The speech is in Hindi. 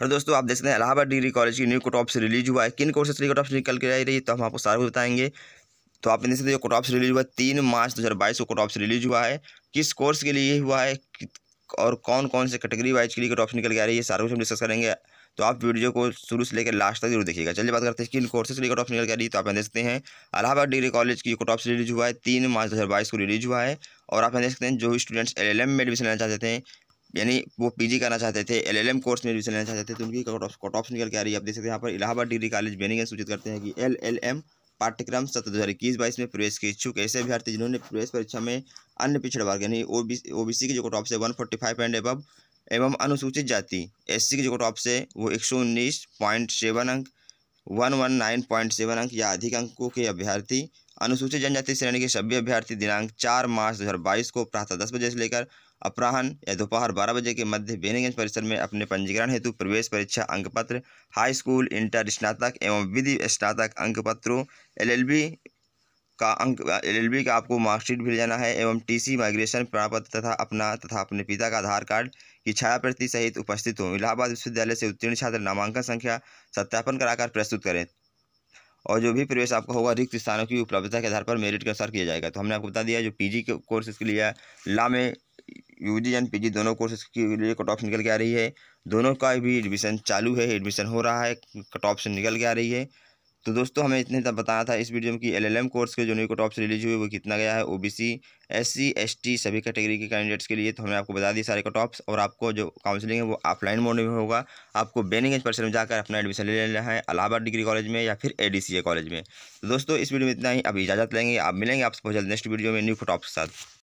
हेलो दोस्तों आप देख सकते हैं इलाहाबाद डिग्री कॉलेज की न्यू कट से रिलीज हुआ है किन कोर्सेस के लिए ऑफ निकल के आई रही है तो हम आपको सारा कुछ बताएंगे तो आप देख सकते हैं कट से रिलीज हुआ है तीन मार्च दो हज़ार बाईस को कट रिलीज हुआ है किस कोर्स के लिए हुआ है और कौन कौन से कैटेगरी वाइज के लिए कटॉप निकल के आ रही है सारे कुछ हम डिस्कस करेंगे तो आप वीडियो को शुरू से लेकर लास्ट तक जरूर देखिएगा चलिए बात करते हैं किन कोर्सेज के लिए कट निकल के आ रही है तो आप देख सकते हैं इलाहाबाद डिग्री कॉलेज की कट से रिलीज हुआ है तीन मार्च दो को रिलीज हुआ है और आप देख सकते हैं जो स्टूडेंट्स एल में एडमिशन लेना चाहते हैं यानी वो पीजी करना चाहते थे एलएलएम कोर्स में एडमिशन लेना चाहते थे तो उनकी कट ऑफ निकल के आ रही है आप देख सकते हैं यहाँ पर इलाहाबाद डिग्री कॉलेज बेनिंग सूचित करते हैं कि एलएलएम पाठ्यक्रम सत्र दो हज़ार इक्कीस बाईस में प्रवेश के इच्छुक ऐसे अभ्यर्थी जिन्होंने प्रवेश परीक्षा में अन्य पिछड़ वर्ग यानी ओ बी सी की जो कट ऑफ से वन फोर्टी फाइव एंड एवं एवं अनुसूचित जाति एस सी की जो कट ऑफ से वो एक सौ उन्नीस पॉइंट सेवन अंक one one nine point seven अंक या अधिक अंकों के अभ्यर्थी अनुसूचित जनजाति श्रेणी के सभी अभ्यर्थी दिनांक चार मार्च दो हज़ार बाईस को प्रातः दस बजे से लेकर अपराहन या दोपहर बारह बजे के मध्य बेनीगंज परिसर में अपने पंजीकरण हेतु प्रवेश परीक्षा पत्र हाई स्कूल इंटर स्नातक एवं विधि स्नातक अंक एल बी का अंक एल का आपको मार्कशीट भी ले जाना है एवं टीसी माइग्रेशन प्रमाणपत्र तथा अपना तथा अपने पिता का आधार कार्ड की छाया प्रति सहित उपस्थित हों इलाहाबाद विश्वविद्यालय से उत्तीर्ण छात्र नामांकन संख्या सत्यापन कराकर प्रस्तुत करें और जो भी प्रवेश आपका होगा रिक्त स्थानों की उपलब्धता के आधार पर मेरिट के अनुसार किया जाएगा तो हमने आपको बता दिया जो पी के कोर्सेज के लिए ला में यू जी एंड पी दोनों कोर्सेज के लिए कट ऑफ निकल के आ रही है दोनों का भी एडमिशन चालू है एडमिशन हो रहा है कट ऑफ से निकल के आ रही है तो दोस्तों हमें इतने तक बताया था इस वीडियो में कि एलएलएम कोर्स के जो न्यू कट रिलीज हुए वो कितना गया है ओबीसी एससी एसटी सभी कैटेगरी के कैंडिडेट्स के लिए तो हमने आपको बता दिए सारे कट और आपको जो काउंसलिंग है वो ऑफलाइन मोड में होगा आपको बेनिंग परिसर में जाकर अपना एडमिशन ले लेना है अलाहाबाद डिग्री कॉलेज में या फिर ए कॉलेज में तो दोस्तों इस वीडियो में इतना ही अब इजाजत लेंगे आप मिलेंगे आपसे बहुत जल्द नेक्स्ट वीडियो में न्यू कट के साथ